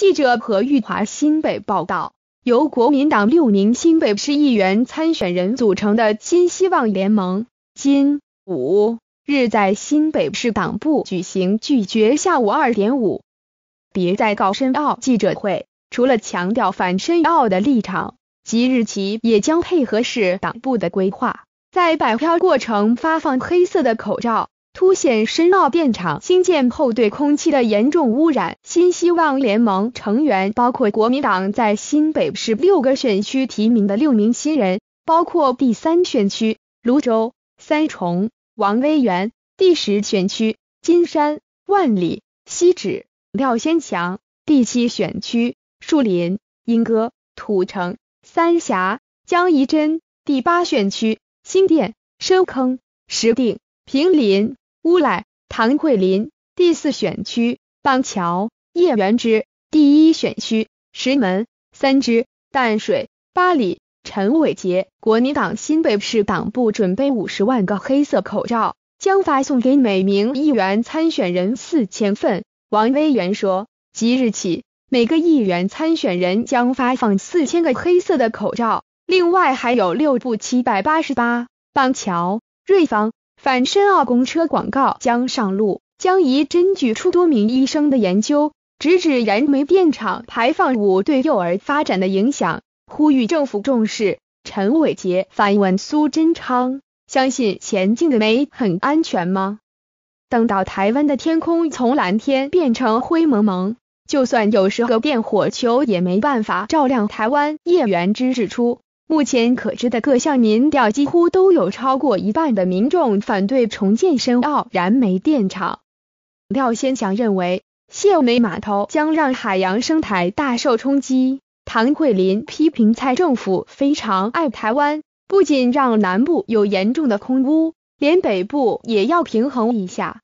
记者何玉华新北报道，由国民党六名新北市议员参选人组成的“新希望联盟”今五日在新北市党部举行拒绝下午二点五别再告深奥记者会，除了强调反深奥的立场，即日起也将配合市党部的规划，在摆票过程发放黑色的口罩。凸显深奥电厂新建后对空气的严重污染。新希望联盟成员包括国民党在新北市六个选区提名的六名新人，包括第三选区泸州、三重、王威源；第十选区金山、万里、西址、廖先强；第七选区树林、莺歌、土城、三峡、江宜珍；第八选区新店、深坑、石碇、平林。乌来、唐慧林第四选区，邦桥叶元之第一选区，石门三支、淡水八里陈伟杰国民党新北市党部准备五十万个黑色口罩，将发送给每名议员参选人四千份。王威元说，即日起每个议员参选人将发放四千个黑色的口罩，另外还有六部七百八十八邦桥瑞芳。反深澳公车广告将上路，将以针举出多名医生的研究，直指燃煤电厂排放物对幼儿发展的影响，呼吁政府重视。陈伟杰反问苏贞昌：“相信前进的煤很安全吗？”等到台湾的天空从蓝天变成灰蒙蒙，就算有十个电火球也没办法照亮台湾。叶元之指出。目前可知的各项民调，几乎都有超过一半的民众反对重建深澳燃煤电厂。廖先祥认为，谢美码头将让海洋生态大受冲击。唐慧林批评蔡政府非常爱台湾，不仅让南部有严重的空污，连北部也要平衡一下。